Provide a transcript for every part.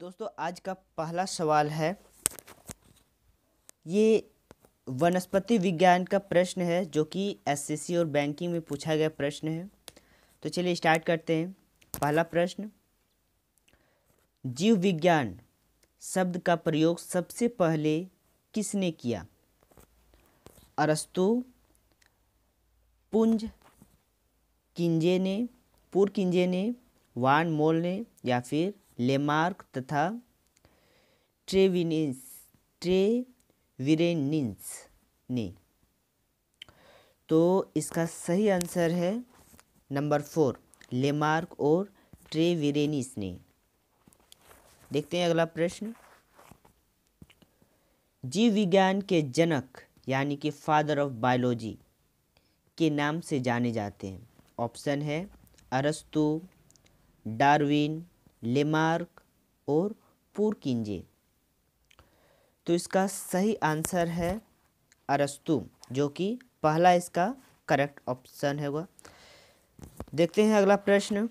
दोस्तों आज का पहला सवाल है ये वनस्पति विज्ञान का प्रश्न है जो कि एसएससी और बैंकिंग में पूछा गया प्रश्न है तो चलिए स्टार्ट करते हैं पहला प्रश्न जीव विज्ञान शब्द का प्रयोग सबसे पहले किसने किया अरस्तु पुंज किंजे ने किंजे ने वान मोल ने या फिर लेमार्क तथा ट्रेविनिस ट्रेविरेनिस ने तो इसका सही आंसर है नंबर फोर लेमार्क और ट्रेविरेनिस ने देखते हैं अगला प्रश्न जीव विज्ञान के जनक यानी कि फादर ऑफ बायोलॉजी के नाम से जाने जाते हैं ऑप्शन है अरस्तु डार्विन लेमार्क और पुरकिंजे तो इसका सही आंसर है अरस्तु जो कि पहला इसका करेक्ट ऑप्शन है होगा देखते हैं अगला प्रश्न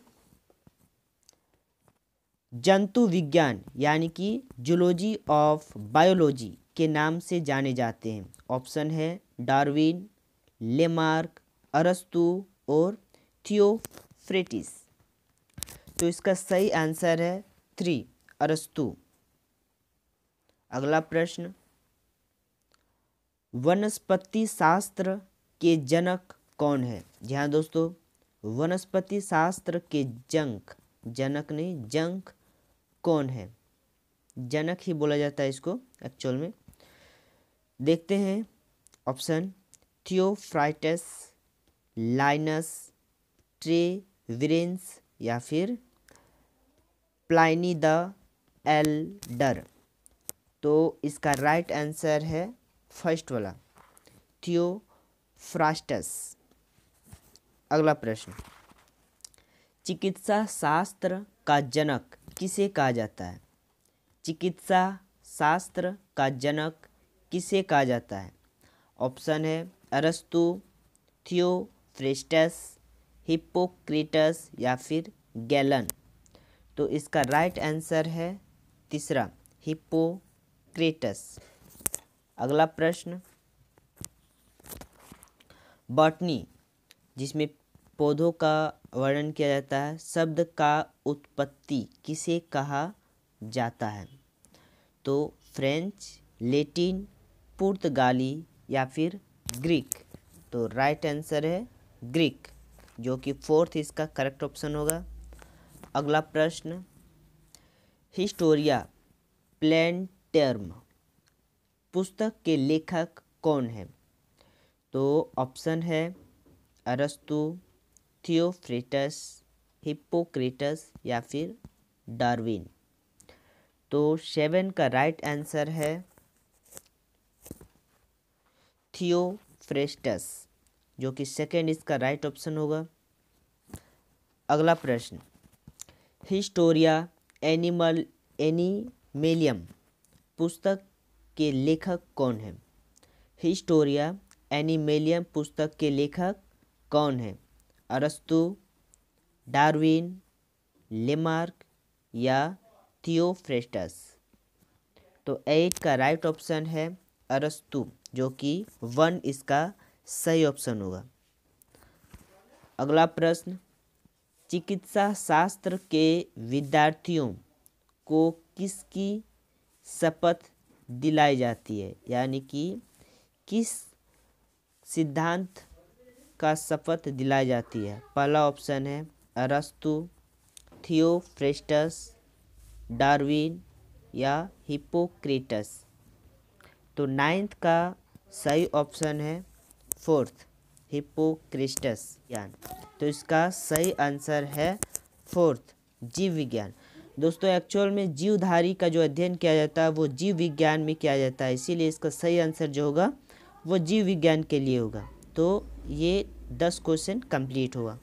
जंतु विज्ञान यानी कि जूलॉजी ऑफ बायोलॉजी के नाम से जाने जाते हैं ऑप्शन है डार्विन लेमार्क अरस्तु और थियोफ्रेटिस तो इसका सही आंसर है थ्री अरस्तु अगला प्रश्न वनस्पति शास्त्र के जनक कौन है जी हाँ दोस्तों वनस्पति शास्त्र के जंक जनक नहीं जंक कौन है जनक ही बोला जाता है इसको एक्चुअल में देखते हैं ऑप्शन थियोफ्राइटस लाइनस ट्रेविरेंस या फिर प्लाइनी द एल्डर तो इसका राइट आंसर है फर्स्ट वाला थियोफ्रास्टस अगला प्रश्न चिकित्सा शास्त्र का जनक किसे कहा जाता है चिकित्सा शास्त्र का जनक किसे कहा जाता है ऑप्शन है अरस्तु थियोफ्रेस्टस हिप्पोक्रेटस या फिर गैलन तो इसका राइट आंसर है तीसरा हिप्पोक्रेटस अगला प्रश्न बॉटनी जिसमें पौधों का वर्णन किया जाता है शब्द का उत्पत्ति किसे कहा जाता है तो फ्रेंच लेटिन पुर्तगाली या फिर ग्रीक तो राइट आंसर है ग्रीक जो कि फोर्थ इसका करेक्ट ऑप्शन होगा अगला प्रश्न हिस्टोरिया प्लेन टर्म पुस्तक के लेखक कौन है तो ऑप्शन है अरस्तु थियोफ्रेटस हिप्पोक्रेटस या फिर डार्विन तो सेवन का राइट आंसर है थियोफ्रेस्टस जो कि सेकेंड इसका राइट ऑप्शन होगा अगला प्रश्न हिस्टोरिया एनिमल एनीमेलियम पुस्तक के लेखक कौन हैं हिस्टोरिया एनिमेलियम पुस्तक के लेखक कौन हैं अरस्तु डार्विन लेमार्क या थियोफ्रेस्टस तो एट का राइट ऑप्शन है अरस्तु जो कि वन इसका सही ऑप्शन होगा अगला प्रश्न चिकित्सा शास्त्र के विद्यार्थियों को किसकी शपथ दिलाई जाती है यानी कि किस सिद्धांत का शपथ दिलाई जाती है पहला ऑप्शन है अरस्तु थियोफ्रेस्टस डार्विन या हिपोक्रेटस तो नाइन्थ का सही ऑप्शन है फोर्थ हिपोक्रिस्टस ज्ञान तो इसका सही आंसर है फोर्थ जीव विज्ञान दोस्तों एक्चुअल में जीवधारी का जो अध्ययन किया जाता है वो जीव विज्ञान में किया जाता है इसीलिए इसका सही आंसर जो होगा वो जीव विज्ञान के लिए होगा तो ये दस क्वेश्चन कंप्लीट हुआ